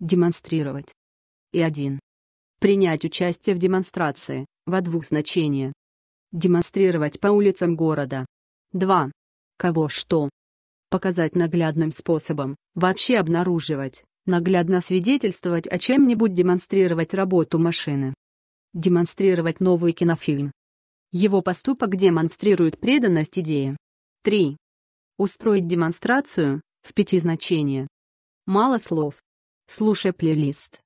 демонстрировать. И один Принять участие в демонстрации, во двух значениях. Демонстрировать по улицам города. 2. Кого что. Показать наглядным способом, вообще обнаруживать, наглядно свидетельствовать о чем-нибудь демонстрировать работу машины. Демонстрировать новый кинофильм. Его поступок демонстрирует преданность идеи 3. Устроить демонстрацию, в пяти значения. Мало слов, слушай плейлист